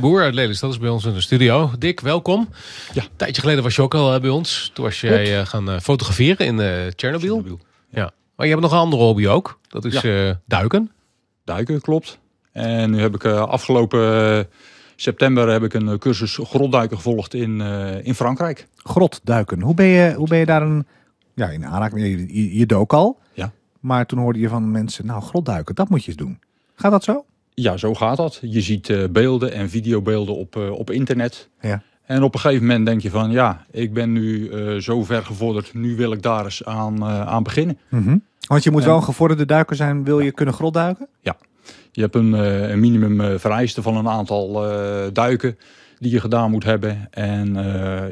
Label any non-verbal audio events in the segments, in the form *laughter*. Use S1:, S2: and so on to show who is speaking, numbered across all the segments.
S1: Boer uit Lelystad is bij ons in de studio. Dick, welkom. Ja. Een tijdje geleden was je ook al eh, bij ons. Toen was jij eh, gaan eh, fotograferen in Tsjernobyl. Ja.
S2: Maar je hebt nog een andere hobby ook. Dat is duiken. Duiken, klopt. En nu heb ik afgelopen september heb ik een cursus grotduiken gevolgd in, in
S3: Frankrijk. Grotduiken. Hoe ben je, hoe ben je daar een... Ja, in aanraking. Je, je, je dook al. Ja. Maar toen hoorde je van mensen, nou grotduiken, dat moet je eens doen. Gaat dat zo?
S2: Ja, zo gaat dat. Je ziet eh, beelden en videobeelden op, eh, op internet. Ja. En op een gegeven moment denk je van ja, ik ben nu uh, zo ver gevorderd, nu wil ik daar eens aan, aan beginnen.
S3: Mhm. Want je moet wel een gevorderde duiker zijn, wil je kunnen grotduiken?
S2: Ja, je hebt een, een minimum vereiste van een aantal duiken die je gedaan moet hebben. En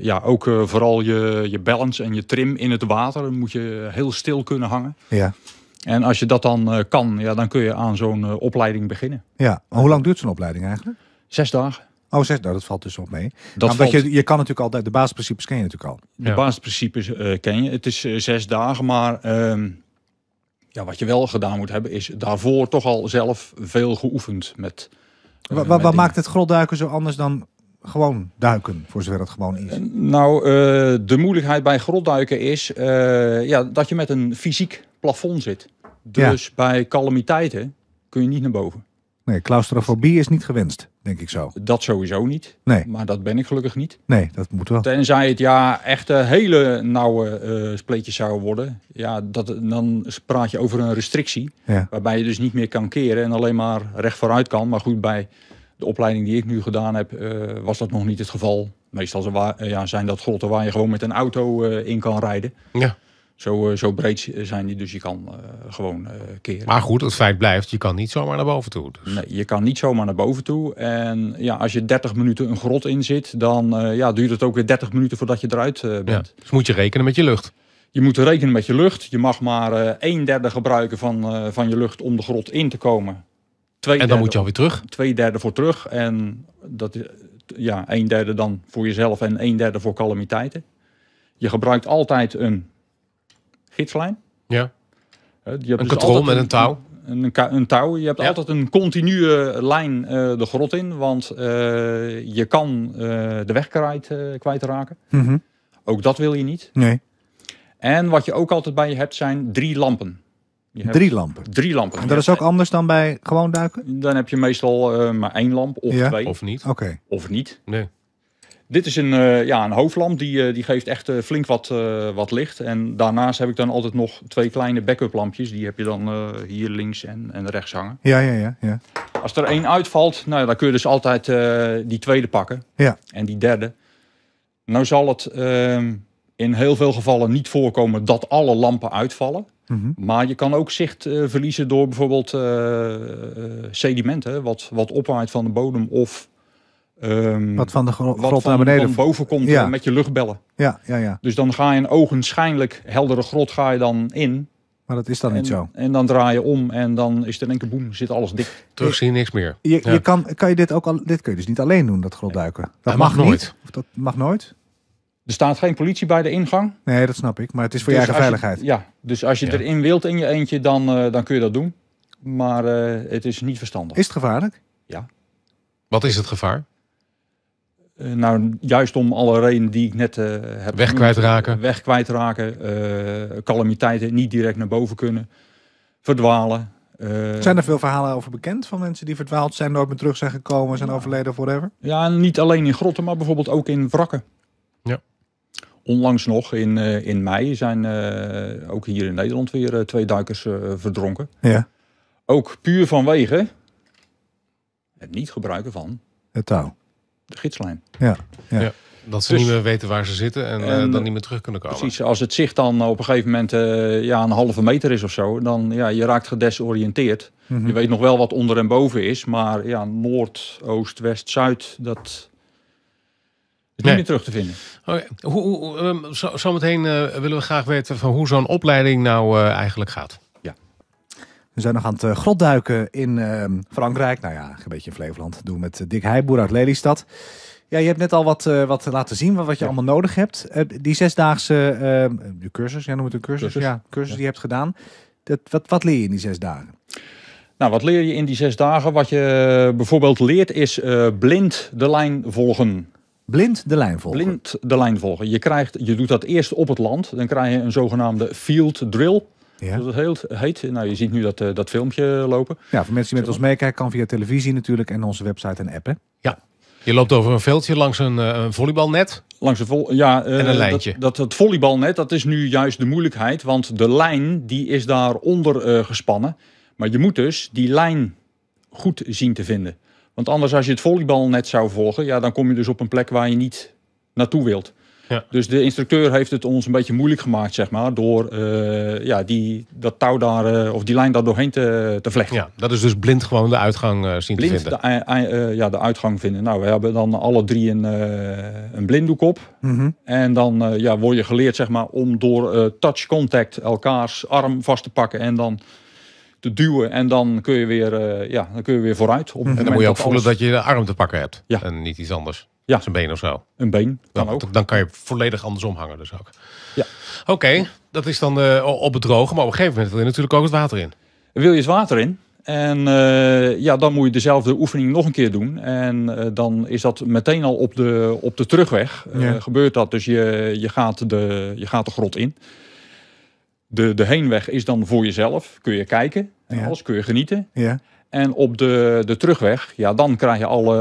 S2: ja, ook vooral je, je balance en je trim in het water moet je heel stil kunnen hangen. Ja. En als je dat dan eh, kan, ja, dan kun je aan zo'n eh, opleiding beginnen.
S3: Ja, hoe lang duurt zo'n opleiding eigenlijk? Zes dagen. Oh, zes, dagen. Nou, dat valt dus op mee. Dat nou, je, je kan natuurlijk altijd, de basisprincipes ken je natuurlijk al.
S2: De basisprincipes eh, ken je. Het is zes dagen, maar ehm, ja, wat je wel gedaan moet hebben, is daarvoor toch al zelf veel geoefend met.
S3: wat, wat, maakt het grotduiken zo anders dan gewoon duiken, voor zover het gewoon is?
S2: nou, de moeilijkheid bij grotduiken is ja, dat je met een fysiek plafond zit. Dus bij calamiteiten kun je niet naar boven.
S3: Nee, claustrofobie is niet gewenst, denk ik zo. Dat sowieso niet. Nee.
S2: Maar dat ben ik gelukkig niet.
S3: Nee, dat moet wel.
S2: Tenzij het ja echt hele nauwe uh, eh, spleetjes zou worden. Ja, dat, dan praat je over een restrictie. Ja. Waarbij je dus niet meer kan keren en alleen maar recht vooruit kan. Maar goed, bij de opleiding die ik nu gedaan heb, eh, was dat nog niet het geval. Meestal zijn dat grotten waar je gewoon met een auto eh, in kan rijden. Ja. Zo, eh, zo breed zijn die, dus je kan eh, gewoon eh, keren. Maar goed, het
S1: feit blijft, je kan niet zomaar
S2: naar boven toe. Dus. Nee, je kan niet zomaar naar boven toe. En ja, als je 30 minuten een grot in zit, dan ja, duurt het ook weer 30 minuten voordat je eruit bent. dus moet je rekenen met je lucht. Je moet rekenen met je lucht. Je mag maar uh, een derde gebruiken van, van je lucht om de grot in te komen. Twee en dan moet je alweer terug? Twee derde voor terug. En dat, ja, een derde dan voor jezelf en een derde voor calamiteiten. Je gebruikt altijd een gidslijn. Ja. Eh, je hebt een dus controle met een touw. Een, een, een, touw. Je hebt altijd een continue eh, lijn eh, de grot in, want je kan de weg kwijt, kwijtraken. Mhm. Ook dat wil je niet. Nee. En wat je ook altijd bij je hebt zijn drie lampen.
S3: Je drie lampen?
S2: Drie lampen. En dat is ook
S3: anders dan bij gewoon duiken?
S2: Dan heb je meestal maar één lamp of ja. twee. Of niet. Oké. Of niet. Nee. Dit is een, eh, ja, een hoofdlamp, die, eh, die geeft echt eh, flink wat, wat licht. En daarnaast heb ik dan altijd nog twee kleine backup lampjes. Die heb je dan hier links en, en rechts hangen.
S3: Ja, ja, ja, ja.
S2: Als er één uitvalt, nou, ja, dan kun je dus altijd die tweede pakken. Ja. En die derde. Nou zal het ehm, in heel veel gevallen niet voorkomen dat alle lampen uitvallen. Mhm. Maar je kan ook zicht verliezen door bijvoorbeeld sedimenten, wat, wat opwaait van de bodem of Ehm, wat van de grot naar beneden. Van boven komt eh, met je luchtbellen.
S3: Ja, ja, ja.
S2: Dus dan ga je een ogenschijnlijk heldere grot ga je dan in.
S3: Maar dat is dan en, niet zo.
S2: En dan draai je om en dan is er in één keer boem, zit alles dik. Terug zie je niks meer. Je, je,
S3: kan, kan je dit, ook al, dit kun je dus niet alleen doen, dat grotduiken. Dat, dat mag, nooit. of dat mag nooit. Er staat geen politie bij de ingang. Nee, dat snap ik. Maar het is voor dus je eigen veiligheid.
S2: ja, dus als je erin wilt in je eentje, dan, eh, dan kun je dat doen. Maar eh, het is niet verstandig. Is het gevaarlijk? Ja.
S1: Wat is het gevaar?
S2: Eh, nou, juist om alle redenen die ik net eh, heb... Weg kwijtraken. Weg kwijtraken. Eh, calamiteiten niet direct naar boven kunnen. Verdwalen. zijn er
S3: veel verhalen over bekend van mensen die verdwaald zijn, nooit meer terug zijn gekomen, zijn ja. overleden forever? Ja, niet alleen in grotten, maar bijvoorbeeld ook in wrakken. Ja.
S2: Onlangs nog in, in mei zijn ook hier in Nederland weer twee duikers verdronken. Ja. Ook puur vanwege het niet gebruiken van het touw de gidslijn. Ja, ja. ja dat ze dus, niet meer weten waar ze zitten en, eh, dan eh, niet meer terug kunnen komen. Precies, als het zicht dan op een gegeven moment eh, ja, een halve meter is of zo, dan ja, je raakt gedesoriënteerd. Mhm. Je weet nog wel wat onder en boven is, maar ja, noord, oost, west, zuid, dat, is niet meer terug te vinden. Okay.
S1: Oh hoe, hoe ehm, zo, zometeen willen we graag weten van hoe zo'n opleiding nou eigenlijk gaat.
S3: We zijn nog aan het eh, grotduiken in ehm, Frankrijk. Nou ja, een beetje in Flevoland. doen met eh, Dick Heijboer uit Lelystad. Ja, je hebt net al wat, eh, wat laten zien, wat, wat je allemaal nodig hebt. die zesdaagse ehm, de cursus, jij noemt het een cursus. Ja, cursus die je hebt gedaan. Dat, wat, wat leer je in die zes dagen? Nou, wat leer je in die zes dagen? Wat
S2: je bijvoorbeeld leert is blind de lijn volgen. Blind de lijn volgen. Blind de lijn volgen. Je, krijgt, je doet dat eerst op het land. Dan krijg je een zogenaamde field drill. Ja. Dat het heel heet. Nou, je ziet nu dat, eh, dat filmpje lopen. Ja, voor mensen die met ons meekijken, kan via televisie natuurlijk en
S3: onze website en app.
S2: Ja. Je loopt over een veldje langs een, eh, volleybalnet. Langs een vol ja, eh, en een lijntje. Dat, dat, volleybalnet, dat is nu juist de moeilijkheid. Want de lijn die is daaronder gespannen. Maar je moet dus die lijn goed zien te vinden. Want anders als je het volleybalnet zou volgen, ja, dan kom je dus op een plek waar je niet naartoe wilt. Ja. Dus de instructeur heeft het ons een beetje moeilijk gemaakt, zeg maar, door eh, ja, die, dat touw daar, eh, of die lijn daar doorheen te, te vlechten. Ja,
S1: dat is dus blind gewoon de uitgang eh, zien te vinden.
S2: De, ja, de uitgang vinden. Nou, we hebben dan alle drie een, een blinddoek op. Mhm. En dan ja, word je geleerd, zeg maar, om door touch contact elkaars arm vast te pakken en dan te duwen en dan kun je weer, ja, dan kun je weer vooruit. en dan moet je ook voelen dat
S1: je de arm te pakken hebt en niet iets anders. Ja. Zijn been of zo. Een been, kan dan, ook. Dan kan je volledig andersom hangen dus ook. Ja. Oké, dat is dan uh, op het droge, maar op een gegeven moment wil je
S2: natuurlijk ook het water in. Wil je het water in? En eh, ja, dan moet je dezelfde oefening nog een keer doen. En eh, dan is dat meteen al op de, op de terugweg. Ja. Gebeurt dat, dus je, je, gaat de, je gaat de grot in. De, de heenweg is dan voor jezelf. Kun je kijken, en alles kun je genieten. Ja. En op de, de terugweg, ja, dan krijg je alle,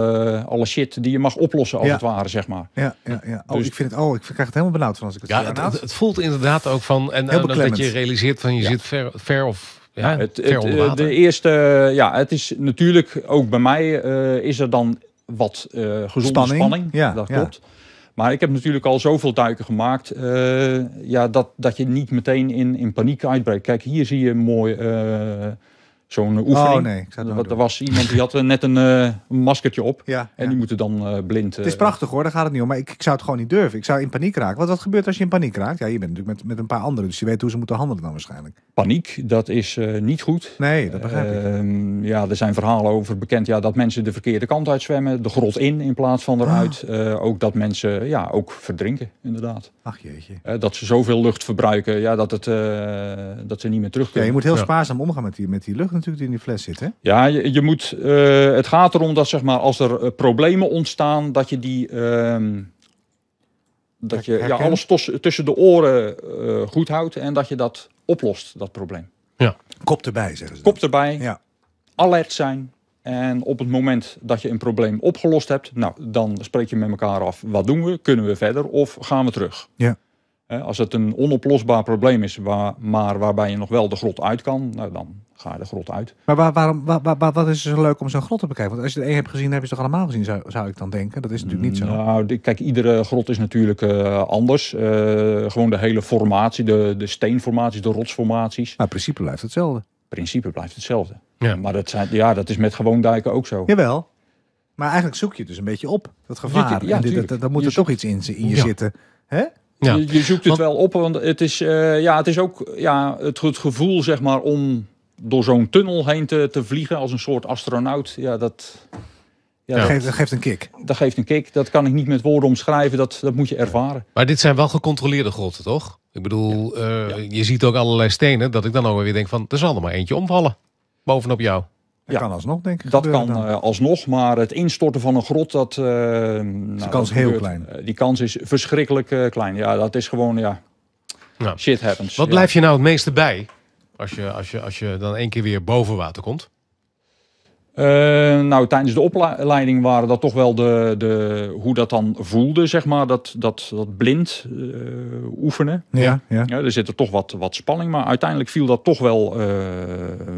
S2: alle shit die je mag oplossen als het ware, zeg maar.
S3: Ja, ja, ja. Oh, dus, ik vind het, oh, ik krijg het helemaal benauwd van als ik het ja, het,
S2: het, voelt inderdaad ook van, en
S1: dat je realiseert van je zit ver,
S2: ver of ja, het, de eerste, ja, het is natuurlijk ook bij mij eh, is er dan wat uh, gezonde spanning. spanning. Ja, dat klopt. Maar ik heb natuurlijk al zoveel duiken gemaakt eh, ja, dat, dat je niet meteen in, in paniek uitbreekt. Kijk, hier zie je mooi zo'n oh, oefening. Oh nee, ik zou dat er was iemand die had net eh, een maskertje op. Ja, en die moeten dan eh, blind. het is eh,
S3: prachtig hoor, daar gaat het niet om. Maar ik, ik, zou het gewoon niet durven. Ik zou in paniek raken. Want wat gebeurt als je in paniek raakt? Ja, je bent natuurlijk met, met een paar anderen. Dus je weet hoe ze moeten handelen dan waarschijnlijk.
S2: Paniek, dat is niet goed. Nee, dat begrijp ik. Ehm, ja, er zijn verhalen over bekend. Ja, dat mensen de verkeerde kant uit zwemmen. De grot in in plaats van eruit. Ah. ook dat mensen ja, ook verdrinken,
S3: inderdaad. Ach jeetje.
S2: dat ze zoveel lucht verbruiken. Ja, dat, het, dat ze niet meer kunnen. Ja, je moet heel
S3: spaarzaam omgaan met die, met die lucht in die fles zit, hè?
S2: Ja, je, je moet, eh, het gaat erom dat zeg maar, als er eh, problemen ontstaan, dat je die... Ehm, dat je ja, alles tussen de oren eh, goed houdt en dat je dat oplost, dat probleem.
S3: Ja. Kop erbij,
S2: zeggen ze. Kop erbij, ja. alert zijn. En op het moment dat je een probleem opgelost hebt, nou, dan spreek je met elkaar af, wat doen we? Kunnen we verder of gaan we terug? Ja. Als het een onoplosbaar probleem is, waar, maar waarbij je nog wel de grot uit kan, nou, dan ga je de grot uit.
S3: Maar waarom, wat is er zo leuk om zo'n grot te bekijken? Want als je er één hebt gezien, heb je ze toch allemaal gezien, zou, zou, ik dan denken. Dat is natuurlijk niet zo. Nou,
S2: kijk, iedere grot is natuurlijk eh, anders. Eh, gewoon de hele formatie, de, de steenformaties, de rotsformaties. Maar principe blijft hetzelfde. principe blijft hetzelfde. Ja. Maar dat, zijn, ja, dat is met gewoon dijken ook zo. Jawel.
S3: Maar eigenlijk zoek je het dus een beetje op, dat gevaar. ja, dan moet er toch iets in, in je zitten. Hè? Je, je, zoekt het wel op, want het is, eh, ja, het is ook ja, het, het gevoel zeg
S2: maar, om door zo'n tunnel heen te, te vliegen als een soort astronaut. Ja, dat, ja, Dat, geeft, een kick. Dat geeft een kick. Dat kan ik niet met woorden omschrijven. Dat, dat moet je ervaren. Maar
S1: dit zijn wel gecontroleerde grotten, toch? Ik bedoel, eh, je ziet ook allerlei stenen. Dat ik dan ook weer denk van, er zal er maar eentje omvallen. Bovenop jou
S2: ja. kan alsnog, denk ik. Dat kan eh, alsnog, maar het instorten van een grot, dat... Uh, nou, kans heel klein. Eh, die kans is verschrikkelijk klein. Ja, dat is gewoon, ja, nou, shit happens. Wat ja. blijf je nou het meeste bij als je, als je, als je dan één keer weer boven water komt? nou, tijdens de opleiding waren dat toch wel de, de, hoe dat dan voelde, zeg maar. Dat, dat, dat blind oefenen. Ja, ja. ja, er zit er toch wat, wat spanning, maar uiteindelijk viel dat toch wel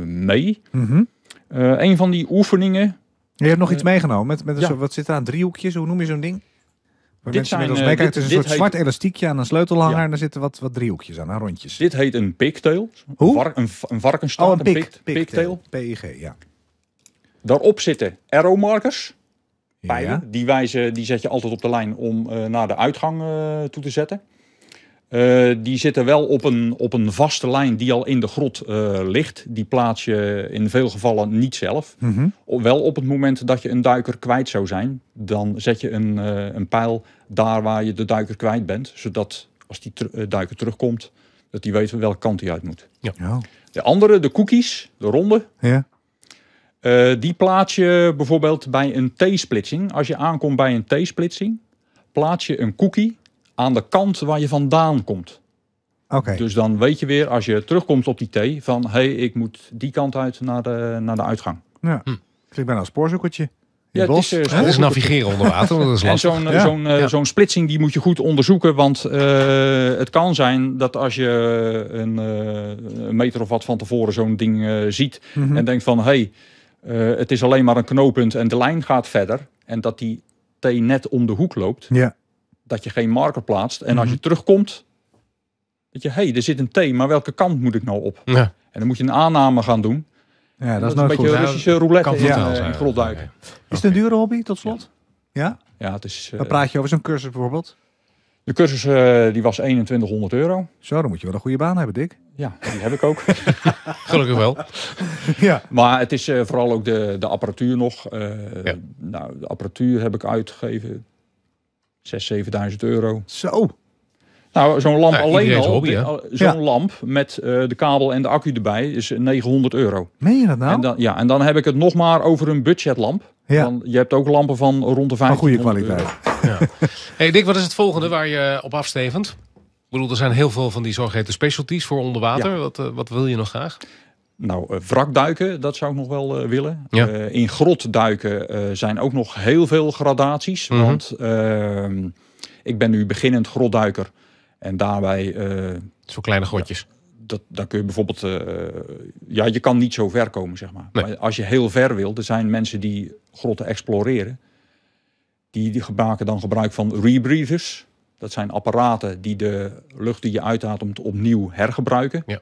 S3: mee. Mm eh, een van die oefeningen. Je hebt nog iets eh, meegenomen met, met een wat zit er aan driehoekjes? Hoe noem je zo'n ding? Waar dit zijn, eh, meekijken, dit, het is een soort zwart elastiekje aan een sleutelhanger ja. en daar zitten wat, wat driehoekjes aan, rondjes. Dit
S2: heet een pigtail. Hoe? Oh, een, een varkenstaart, oh, een, pig, een pigtail. ja. Daarop zitten arrowmarkers. Pijlen, ja. die, wijzen, die zet je altijd op de lijn om uh, naar de uitgang uh, toe te zetten. Eh, die zitten wel op een, op een vaste lijn die al in de grot eh, ligt. Die plaats je in veel gevallen niet zelf. Mhm. Wel op het moment dat je een duiker kwijt zou zijn, dan zet je een, eh, een pijl daar waar je de duiker kwijt bent. Zodat als die duiker terugkomt, dat die weet welke kant hij uit moet. Ja. De andere, de cookies, de ronde. Ja. die plaats je bijvoorbeeld bij een T-splitsing. Als je aankomt bij een T-splitsing, plaats je een cookie aan de kant waar je vandaan komt. Oké. Dus dan weet je weer, als je terugkomt op die T, van hé, hey, ik moet die kant uit naar de, naar de uitgang. Ja. Hm. Dus Klinkt bijna een spoorzoekertje. Ja, het is, eh, is, navigeren onder water. Dat is en zo'n eh, eh, ja. zo'n splitsing die moet je goed onderzoeken. Want het kan zijn dat als je een, meter of wat van tevoren zo'n ding ziet. Mhm. En denkt van hé, hey, het is alleen maar een knooppunt en de lijn gaat verder. En dat die T net om de hoek loopt. Ja dat je geen marker plaatst. En als je mhm. terugkomt, dat je, hé, hey, er zit een T, maar welke kant moet ik nou op? Ja. En dan moet je een aanname gaan doen. Ja, dat, is, een beetje een Russische roulette kan eh, in, ja. in grotduiken.
S3: Is het een dure hobby, tot slot?
S2: Ja? Ja, het is... Uh, eh, Wat praat
S3: je over zo'n cursus bijvoorbeeld?
S2: De cursus eh, die was 2100 euro. Zo, dan moet je wel een goede baan hebben, Dick. Ja, die heb ik ook. *laughs*
S3: Gelukkig wel.
S2: ja. Maar het is vooral ook de, de apparatuur nog. Nou, de apparatuur heb ik uitgegeven 6.000, 7000 euro. Zo. Nou, zo'n lamp alleen al, zo'n lamp met eh, de kabel en de accu erbij is 900 eh, euro. Meen je dat nou? En dan, ja, en dan heb ik het nog maar over een budgetlamp. Ja. je hebt ook lampen van rond de 500 Maar goede kwaliteit.
S1: hey Dick, wat is het volgende waar je op afstevend? Ik bedoel, er zijn heel veel van die zogeheten specialties voor onder water. Wat, eh, wat wil je nog graag?
S2: Nou, eh, wrakduiken, dat zou ik nog wel eh, willen. Eh, in grotduiken zijn ook nog heel veel gradaties. Mhm. Want ehm, ik ben nu beginnend grotduiker. En daarbij... zo kleine grotjes. Dat, dan kun je bijvoorbeeld... ja, je kan niet zo ver komen, zeg maar. maar. Als je heel ver wil, er zijn mensen die grotten exploreren. Die, die maken dan gebruik van rebreathers. Dat zijn apparaten die de lucht die je uitademt om het opnieuw hergebruiken. Ja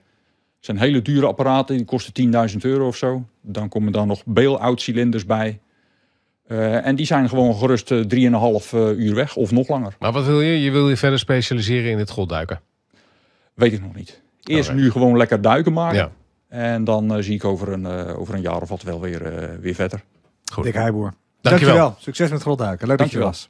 S2: zijn hele dure apparaten, die kosten 10.000 euro of zo. Dan komen dan nog bail-out cilinders bij. Eh, en die zijn gewoon gerust 3,5 eh, eh, uur weg of nog langer.
S1: Maar wat wil je? Je wil je verder
S2: specialiseren in het godduiken? Weet ik nog niet. Nou, Eerst nu gewoon lekker duiken maken. Ja. En dan zie ik over een, over een jaar of wat wel weer, weer verder. Goed. Dick Heiboer. Dankjewel.
S3: Succes met grotduiken. Leuk dat je was.